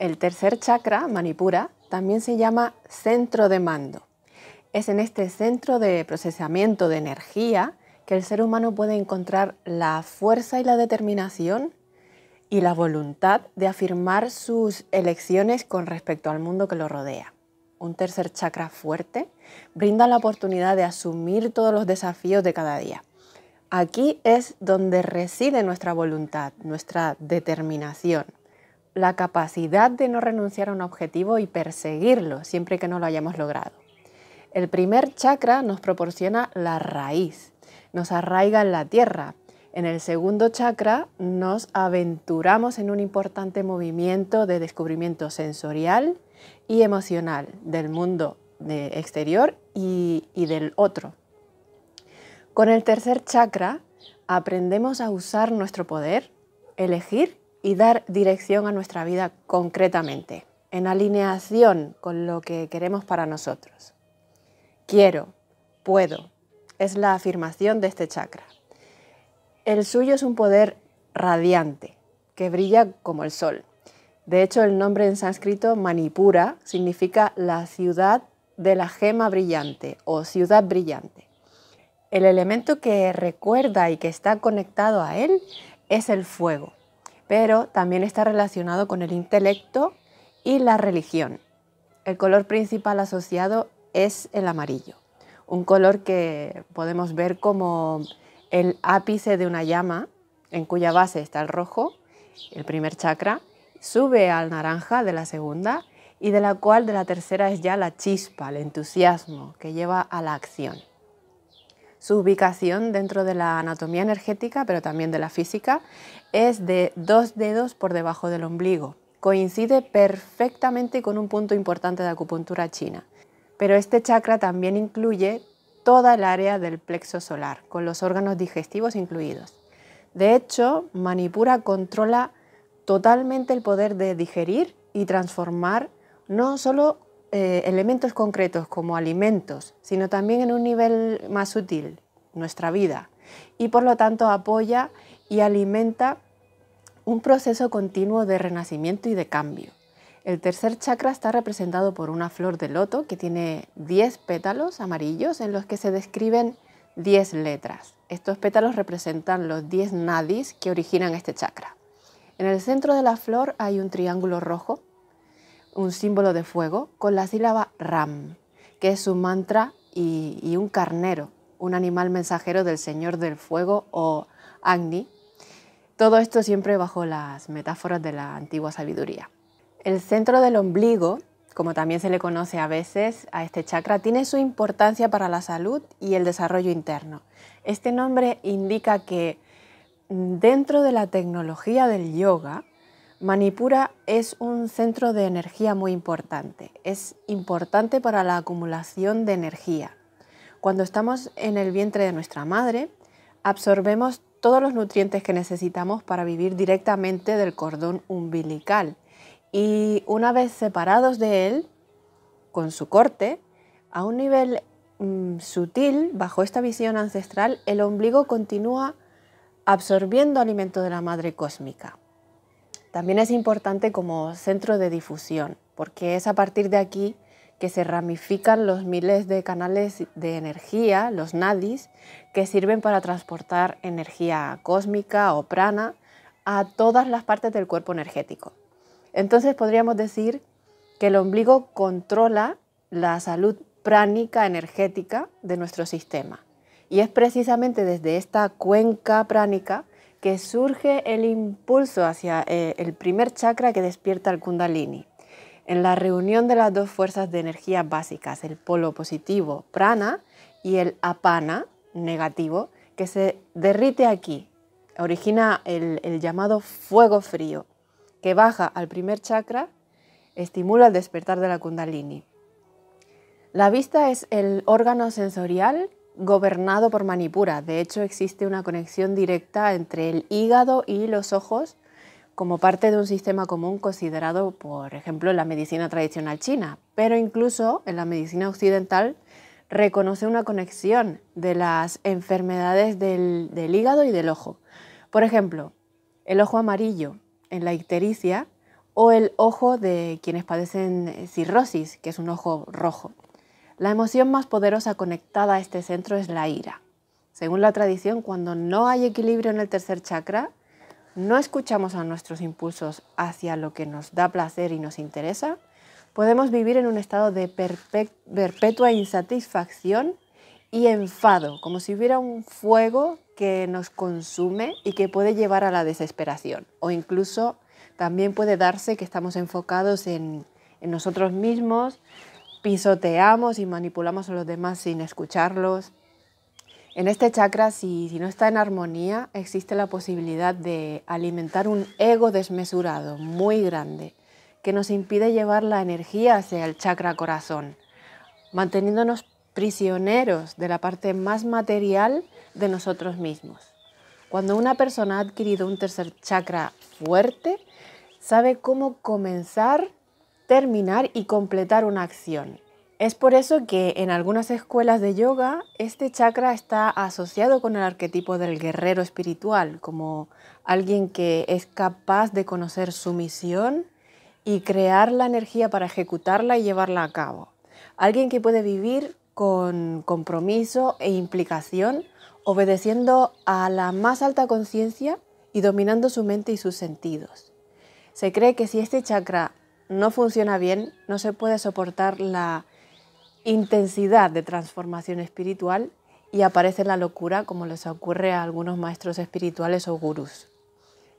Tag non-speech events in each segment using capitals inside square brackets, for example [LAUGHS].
El tercer chakra, Manipura, también se llama centro de mando. Es en este centro de procesamiento de energía que el ser humano puede encontrar la fuerza y la determinación y la voluntad de afirmar sus elecciones con respecto al mundo que lo rodea. Un tercer chakra fuerte brinda la oportunidad de asumir todos los desafíos de cada día. Aquí es donde reside nuestra voluntad, nuestra determinación la capacidad de no renunciar a un objetivo y perseguirlo siempre que no lo hayamos logrado. El primer chakra nos proporciona la raíz, nos arraiga en la tierra. En el segundo chakra nos aventuramos en un importante movimiento de descubrimiento sensorial y emocional del mundo exterior y del otro. Con el tercer chakra aprendemos a usar nuestro poder, elegir y dar dirección a nuestra vida concretamente, en alineación con lo que queremos para nosotros. Quiero, puedo, es la afirmación de este chakra. El suyo es un poder radiante, que brilla como el sol. De hecho, el nombre en sánscrito Manipura significa la ciudad de la gema brillante o ciudad brillante. El elemento que recuerda y que está conectado a él es el fuego pero también está relacionado con el intelecto y la religión. El color principal asociado es el amarillo, un color que podemos ver como el ápice de una llama, en cuya base está el rojo, el primer chakra, sube al naranja de la segunda y de la cual de la tercera es ya la chispa, el entusiasmo que lleva a la acción. Su ubicación dentro de la anatomía energética, pero también de la física, es de dos dedos por debajo del ombligo. Coincide perfectamente con un punto importante de acupuntura china. Pero este chakra también incluye toda el área del plexo solar, con los órganos digestivos incluidos. De hecho, Manipura controla totalmente el poder de digerir y transformar no solo eh, elementos concretos como alimentos, sino también en un nivel más sutil, nuestra vida, y por lo tanto apoya y alimenta un proceso continuo de renacimiento y de cambio. El tercer chakra está representado por una flor de loto que tiene 10 pétalos amarillos en los que se describen 10 letras. Estos pétalos representan los 10 nadis que originan este chakra. En el centro de la flor hay un triángulo rojo un símbolo de fuego con la sílaba Ram, que es su mantra y, y un carnero, un animal mensajero del Señor del Fuego o Agni. Todo esto siempre bajo las metáforas de la antigua sabiduría. El centro del ombligo, como también se le conoce a veces a este chakra, tiene su importancia para la salud y el desarrollo interno. Este nombre indica que mm, dentro de la tecnología del yoga, Manipura es un centro de energía muy importante. Es importante para la acumulación de energía. Cuando estamos en el vientre de nuestra madre, absorbemos todos los nutrientes que necesitamos para vivir directamente del cordón umbilical. Y una vez separados de él, con su corte, a un nivel mm, sutil, bajo esta visión ancestral, el ombligo continúa absorbiendo alimento de la madre cósmica. También es importante como centro de difusión, porque es a partir de aquí que se ramifican los miles de canales de energía, los nadis, que sirven para transportar energía cósmica o prana a todas las partes del cuerpo energético. Entonces podríamos decir que el ombligo controla la salud pránica energética de nuestro sistema. Y es precisamente desde esta cuenca pránica que surge el impulso hacia eh, el primer chakra que despierta el kundalini. En la reunión de las dos fuerzas de energía básicas, el polo positivo, prana, y el apana, negativo, que se derrite aquí, origina el, el llamado fuego frío, que baja al primer chakra, estimula el despertar de la kundalini. La vista es el órgano sensorial gobernado por manipura, De hecho, existe una conexión directa entre el hígado y los ojos como parte de un sistema común considerado, por ejemplo, en la medicina tradicional china, pero incluso en la medicina occidental reconoce una conexión de las enfermedades del, del hígado y del ojo. Por ejemplo, el ojo amarillo en la ictericia o el ojo de quienes padecen cirrosis, que es un ojo rojo. La emoción más poderosa conectada a este centro es la ira. Según la tradición, cuando no hay equilibrio en el tercer chakra, no escuchamos a nuestros impulsos hacia lo que nos da placer y nos interesa, podemos vivir en un estado de perpetua insatisfacción y enfado, como si hubiera un fuego que nos consume y que puede llevar a la desesperación. O incluso también puede darse que estamos enfocados en, nosotros mismos, pisoteamos y manipulamos a los demás sin escucharlos. En este chakra, si, no está en armonía, existe la posibilidad de alimentar un ego desmesurado, muy grande, que nos impide llevar la energía hacia el chakra corazón, manteniéndonos prisioneros de la parte más material de nosotros mismos. Cuando una persona ha adquirido un tercer chakra fuerte, sabe cómo comenzar terminar y completar una acción. Es por eso que en algunas escuelas de yoga este chakra está asociado con el arquetipo del guerrero espiritual, como alguien que es capaz de conocer su misión y crear la energía para ejecutarla y llevarla a cabo. Alguien que puede vivir con compromiso e implicación, obedeciendo a la más alta conciencia y dominando su mente y sus sentidos. Se cree que si este chakra no funciona bien, no se puede soportar la intensidad de transformación espiritual y aparece la locura como les ocurre a algunos maestros espirituales o gurús.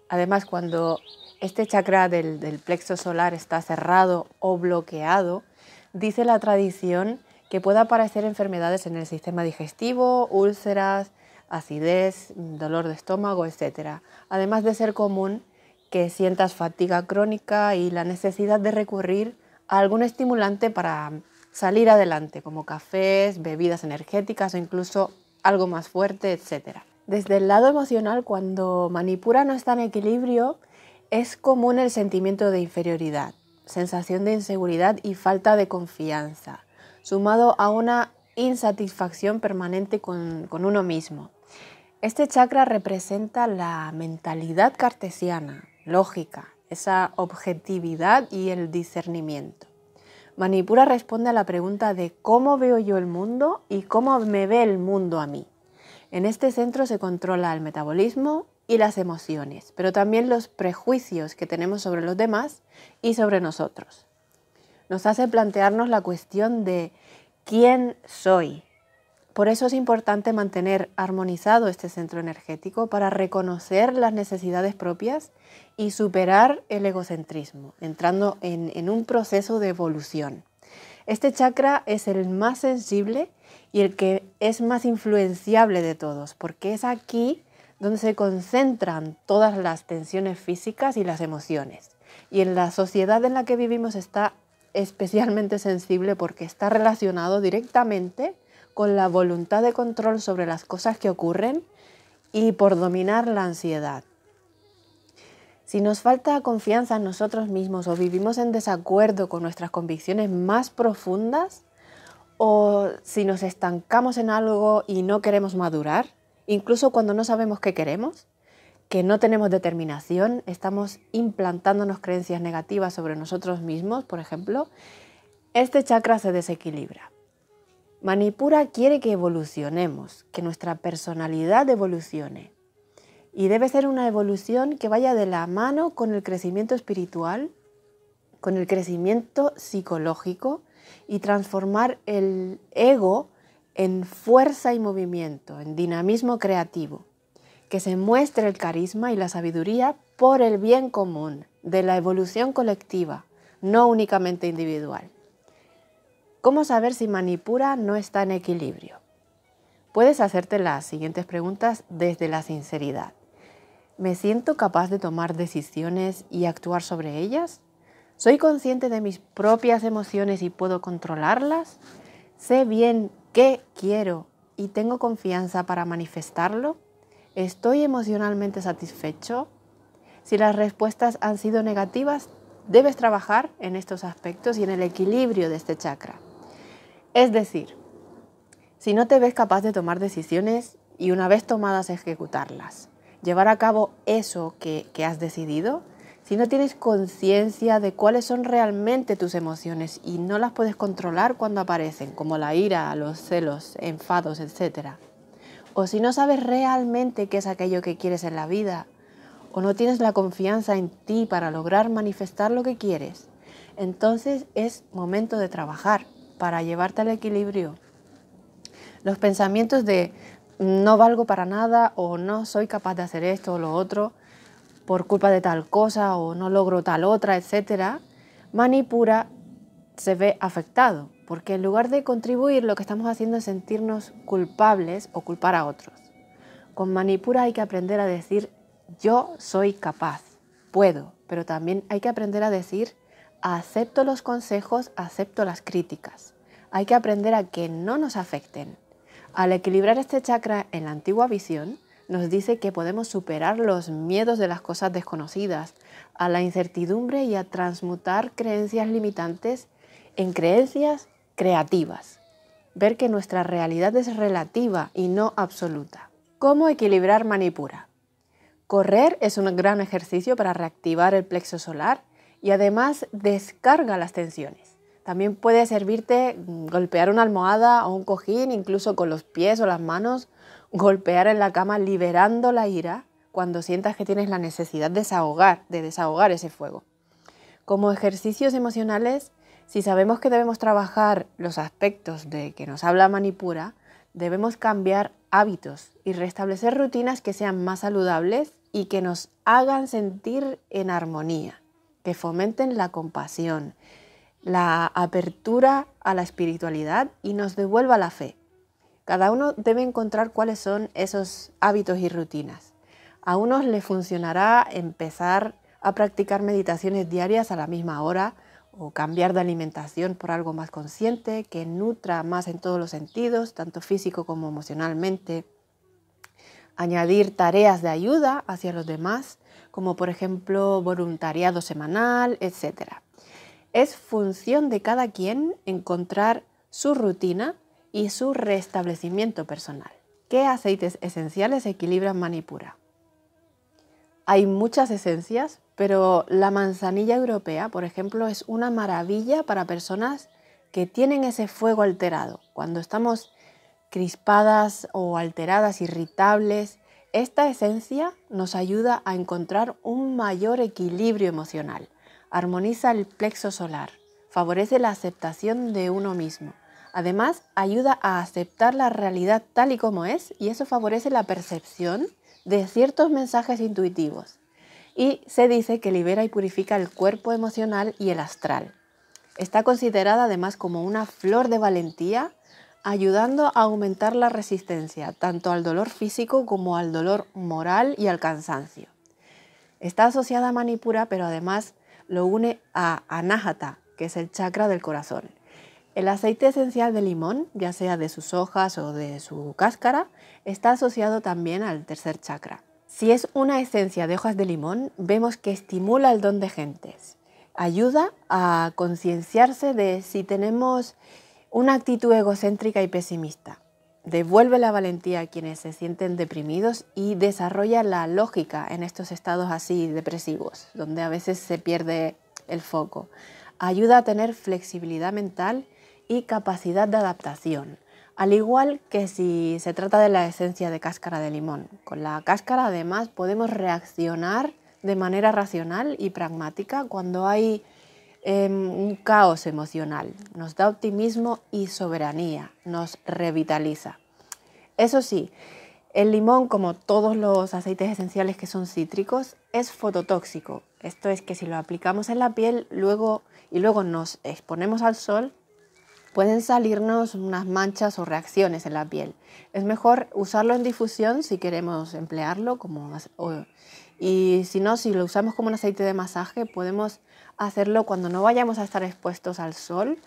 Además, cuando este chakra del, plexo solar está cerrado o bloqueado, dice la tradición que puede aparecer enfermedades en el sistema digestivo, úlceras, acidez, dolor de estómago, etc. Además de ser común que sientas fatiga crónica y la necesidad de recurrir a algún estimulante para salir adelante, como cafés, bebidas energéticas o incluso algo más fuerte, etc. Desde el lado emocional, cuando Manipura no está en equilibrio, es común el sentimiento de inferioridad, sensación de inseguridad y falta de confianza, sumado a una insatisfacción permanente con, con uno mismo. Este chakra representa la mentalidad cartesiana, lógica, esa objetividad y el discernimiento. Manipura responde a la pregunta de cómo veo yo el mundo y cómo me ve el mundo a mí. En este centro se controla el metabolismo y las emociones, pero también los prejuicios que tenemos sobre los demás y sobre nosotros. Nos hace plantearnos la cuestión de quién soy, por eso es importante mantener armonizado este centro energético para reconocer las necesidades propias y superar el egocentrismo, entrando en, un proceso de evolución. Este chakra es el más sensible y el que es más influenciable de todos, porque es aquí donde se concentran todas las tensiones físicas y las emociones. Y en la sociedad en la que vivimos está especialmente sensible porque está relacionado directamente con la voluntad de control sobre las cosas que ocurren y por dominar la ansiedad. Si nos falta confianza en nosotros mismos o vivimos en desacuerdo con nuestras convicciones más profundas, o si nos estancamos en algo y no queremos madurar, incluso cuando no sabemos qué queremos, que no tenemos determinación, estamos implantándonos creencias negativas sobre nosotros mismos, por ejemplo, este chakra se desequilibra. Manipura quiere que evolucionemos, que nuestra personalidad evolucione. Y debe ser una evolución que vaya de la mano con el crecimiento espiritual, con el crecimiento psicológico y transformar el ego en fuerza y movimiento, en dinamismo creativo. Que se muestre el carisma y la sabiduría por el bien común, de la evolución colectiva, no únicamente individual. ¿Cómo saber si Manipura no está en equilibrio? Puedes hacerte las siguientes preguntas desde la sinceridad. ¿Me siento capaz de tomar decisiones y actuar sobre ellas? ¿Soy consciente de mis propias emociones y puedo controlarlas? ¿Sé bien qué quiero y tengo confianza para manifestarlo? ¿Estoy emocionalmente satisfecho? Si las respuestas han sido negativas, debes trabajar en estos aspectos y en el equilibrio de este chakra. Es decir, si no te ves capaz de tomar decisiones y una vez tomadas ejecutarlas, llevar a cabo eso que, has decidido, si no tienes conciencia de cuáles son realmente tus emociones y no las puedes controlar cuando aparecen, como la ira, los celos, enfados, etc. O si no sabes realmente qué es aquello que quieres en la vida, o no tienes la confianza en ti para lograr manifestar lo que quieres, entonces es momento de trabajar para llevarte al equilibrio. Los pensamientos de no valgo para nada o no soy capaz de hacer esto o lo otro por culpa de tal cosa o no logro tal otra, etcétera, Manipura se ve afectado, porque en lugar de contribuir lo que estamos haciendo es sentirnos culpables o culpar a otros. Con Manipura hay que aprender a decir yo soy capaz, puedo, pero también hay que aprender a decir acepto los consejos, acepto las críticas. Hay que aprender a que no nos afecten. Al equilibrar este chakra en la antigua visión, nos dice que podemos superar los miedos de las cosas desconocidas, a la incertidumbre y a transmutar creencias limitantes en creencias creativas. Ver que nuestra realidad es relativa y no absoluta. ¿Cómo equilibrar Manipura? Correr es un gran ejercicio para reactivar el plexo solar y además descarga las tensiones. También puede servirte mm, golpear una almohada o un cojín, incluso con los pies o las manos, [LAUGHS] golpear en la cama liberando la ira cuando sientas que tienes la necesidad de desahogar, de desahogar ese fuego. Como ejercicios emocionales, si sabemos que debemos trabajar los aspectos de que nos habla Manipura, debemos cambiar hábitos y restablecer rutinas que sean más saludables y que nos hagan sentir en armonía que fomenten la compasión, la apertura a la espiritualidad y nos devuelva la fe. Cada uno debe encontrar cuáles son esos hábitos y rutinas. A unos les funcionará empezar a practicar meditaciones diarias a la misma hora o cambiar de alimentación por algo más consciente que nutra más en todos los sentidos, tanto físico como emocionalmente. Añadir tareas de ayuda hacia los demás como por ejemplo voluntariado semanal, etc. Es función de cada quien encontrar su rutina y su restablecimiento personal. ¿Qué aceites esenciales equilibran Manipura? Hay muchas esencias, pero la manzanilla europea, por ejemplo, es una maravilla para personas que tienen ese fuego alterado. Cuando estamos crispadas o alteradas, irritables, esta esencia nos ayuda a encontrar un mayor equilibrio emocional, armoniza el plexo solar, favorece la aceptación de uno mismo. Además, ayuda a aceptar la realidad tal y como es y eso favorece la percepción de ciertos mensajes intuitivos. Y se dice que libera y purifica el cuerpo emocional y el astral. Está considerada además como una flor de valentía ayudando a aumentar la resistencia tanto al dolor físico como al dolor moral y al cansancio. Está asociada a Manipura, pero además lo une a Anahata, que es el chakra del corazón. El aceite esencial de limón, ya sea de sus hojas o de su cáscara, está asociado también al tercer chakra. Si es una esencia de hojas de limón, vemos que estimula el don de gentes. Ayuda a concienciarse de si tenemos una actitud egocéntrica y pesimista. Devuelve la valentía a quienes se sienten deprimidos y desarrolla la lógica en estos estados así depresivos, donde a veces se pierde el foco. Ayuda a tener flexibilidad mental y capacidad de adaptación, al igual que si se trata de la esencia de cáscara de limón. Con la cáscara además podemos reaccionar de manera racional y pragmática cuando hay Em, un caos emocional, nos da optimismo y soberanía, nos revitaliza. Eso sí, el limón, como todos los aceites esenciales que son cítricos, es fototóxico. Esto es que si lo aplicamos en la piel luego, y luego nos exponemos al sol, pueden salirnos unas manchas o reacciones en la piel. Es mejor usarlo en difusión si queremos emplearlo como... y si no, si lo usamos como un aceite de masaje, podemos hacerlo cuando no vayamos a estar expuestos al sol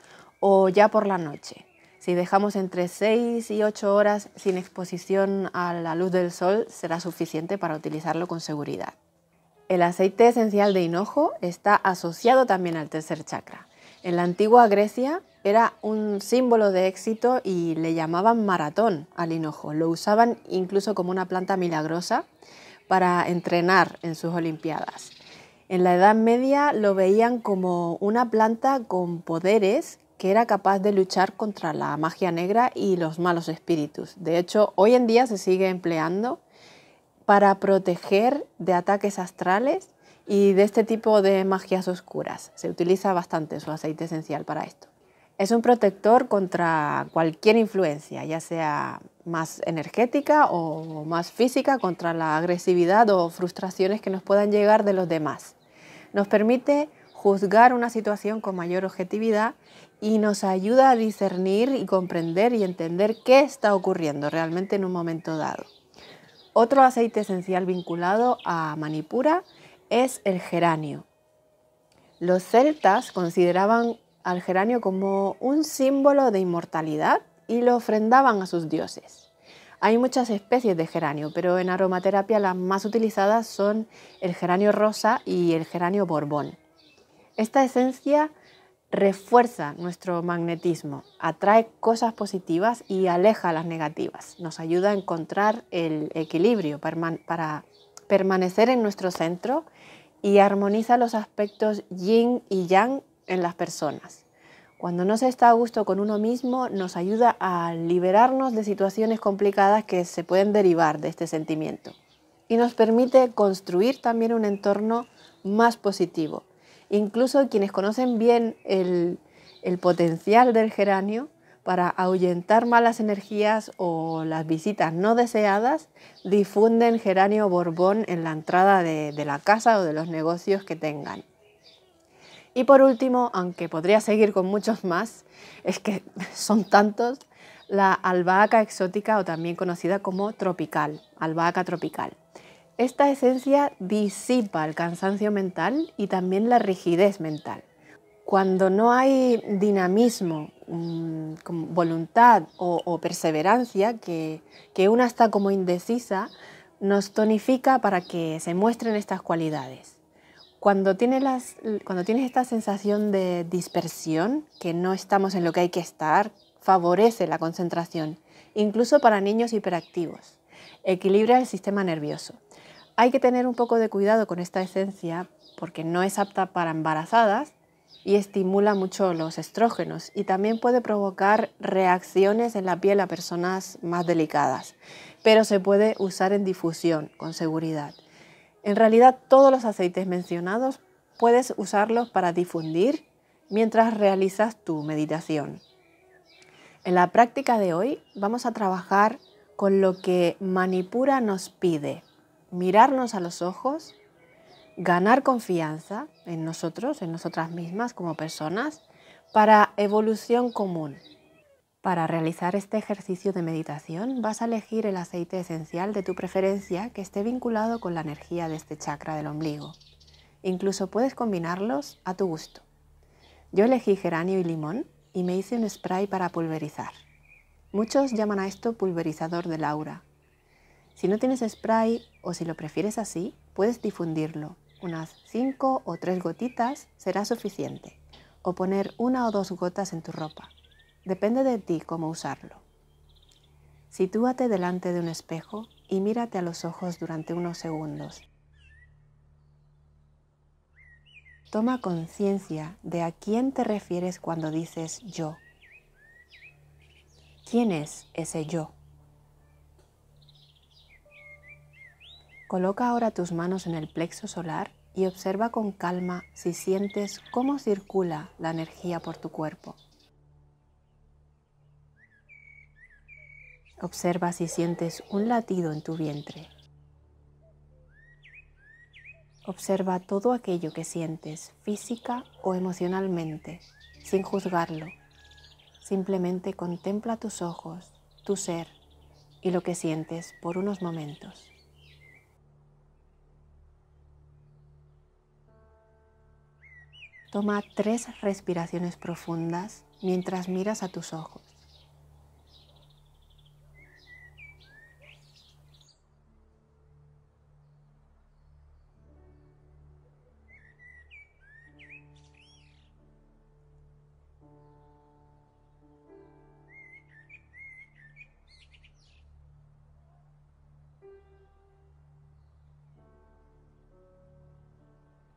o ya por la noche. Si dejamos entre 6 y 8 horas sin exposición a la luz del sol, será suficiente para utilizarlo con seguridad. El aceite esencial de hinojo está asociado también al tercer chakra. En la antigua Grecia era un símbolo de éxito y le llamaban maratón al hinojo. Lo usaban incluso como una planta milagrosa para entrenar en sus Olimpiadas. En la Edad Media lo veían como una planta con poderes que era capaz de luchar contra la magia negra y los malos espíritus. De hecho, hoy en día se sigue empleando para proteger de ataques astrales y de este tipo de magias oscuras. Se utiliza bastante su aceite esencial para esto. Es un protector contra cualquier influencia, ya sea más energética o más física, contra la agresividad o frustraciones que nos puedan llegar de los demás. Nos permite juzgar una situación con mayor objetividad y nos ayuda a discernir y comprender y entender qué está ocurriendo realmente en un momento dado. Otro aceite esencial vinculado a Manipura es el geranio. Los celtas consideraban al geranio como un símbolo de inmortalidad y lo ofrendaban a sus dioses. Hay muchas especies de geranio, pero en aromaterapia las más utilizadas son el geranio rosa y el geranio borbón. Esta esencia refuerza nuestro magnetismo, atrae cosas positivas y aleja las negativas. Nos ayuda a encontrar el equilibrio para permanecer en nuestro centro y armoniza los aspectos yin y yang en las personas. Cuando no se está a gusto con uno mismo, nos ayuda a liberarnos de situaciones complicadas que se pueden derivar de este sentimiento. Y nos permite construir también un entorno más positivo. Incluso quienes conocen bien el, potencial del geranio para ahuyentar malas energías o las visitas no deseadas, difunden geranio borbón en la entrada de la casa o de los negocios que tengan. Y por último, aunque podría seguir con muchos más, es que [LAUGHS] son tantos, la albahaca exótica o también conocida como tropical, albahaca tropical. Esta esencia disipa el cansancio mental y también la rigidez mental. Cuando no hay dinamismo, mm, voluntad o, perseverancia, que una está como indecisa, nos tonifica para que se muestren estas cualidades. Cuando tienes, esta sensación de dispersión, que no estamos en lo que hay que estar, favorece la concentración, incluso para niños hiperactivos. Equilibra el sistema nervioso. Hay que tener un poco de cuidado con esta esencia porque no es apta para embarazadas y estimula mucho los estrógenos y también puede provocar reacciones en la piel a personas más delicadas, pero se puede usar en difusión con seguridad. En realidad todos los aceites mencionados puedes usarlos para difundir mientras realizas tu meditación. En la práctica de hoy vamos a trabajar con lo que Manipura nos pide, mirarnos a los ojos, ganar confianza en nosotros, en nosotras mismas como personas, para evolución común, para realizar este ejercicio de meditación vas a elegir el aceite esencial de tu preferencia que esté vinculado con la energía de este chakra del ombligo. Incluso puedes combinarlos a tu gusto. Yo elegí geranio y limón y me hice un spray para pulverizar. Muchos llaman a esto pulverizador de aura. Si no tienes spray o si lo prefieres así, puedes difundirlo. Unas 5 o 3 gotitas será suficiente. O poner una o dos gotas en tu ropa. Depende de ti cómo usarlo. Sitúate delante de un espejo y mírate a los ojos durante unos segundos. Toma conciencia de a quién te refieres cuando dices yo. ¿Quién es ese yo? Coloca ahora tus manos en el plexo solar y observa con calma si sientes cómo circula la energía por tu cuerpo. Observa si sientes un latido en tu vientre. Observa todo aquello que sientes física o emocionalmente, sin juzgarlo. Simplemente contempla tus ojos, tu ser y lo que sientes por unos momentos. Toma tres respiraciones profundas mientras miras a tus ojos.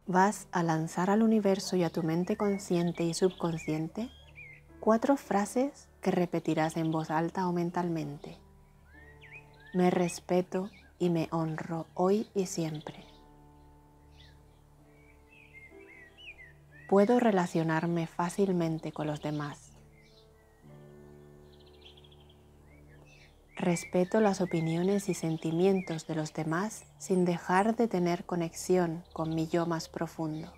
vas a lanzar al universo y a tu mente consciente y subconsciente cuatro frases que repetirás en voz alta o mentalmente. Me respeto y me honro hoy y siempre. Puedo relacionarme fácilmente con los demás. Respeto las opiniones y sentimientos de los demás sin dejar de tener conexión con mi yo más profundo.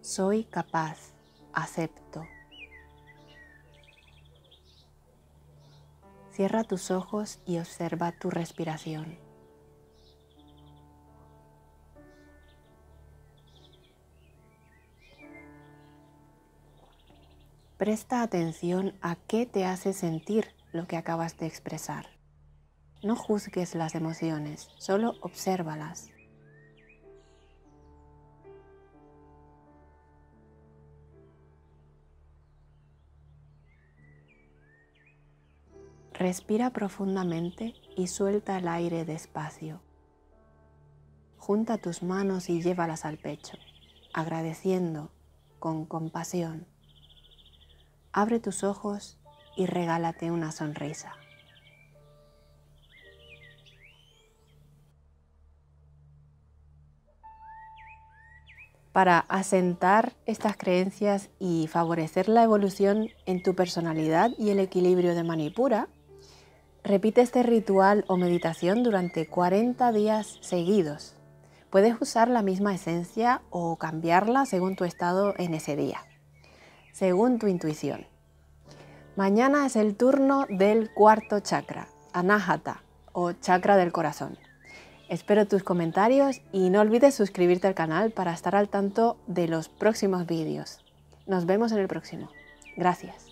Soy capaz, acepto. Cierra tus ojos y observa tu respiración. Presta atención a qué te hace sentir lo que acabas de expresar. No juzgues las emociones, solo obsérvalas. Respira profundamente y suelta el aire despacio. Junta tus manos y llévalas al pecho, agradeciendo con compasión abre tus ojos y regálate una sonrisa. Para asentar estas creencias y favorecer la evolución en tu personalidad y el equilibrio de Manipura, repite este ritual o meditación durante 40 días seguidos. Puedes usar la misma esencia o cambiarla según tu estado en ese día según tu intuición. Mañana es el turno del cuarto chakra, Anahata o chakra del corazón. Espero tus comentarios y no olvides suscribirte al canal para estar al tanto de los próximos vídeos. Nos vemos en el próximo. Gracias.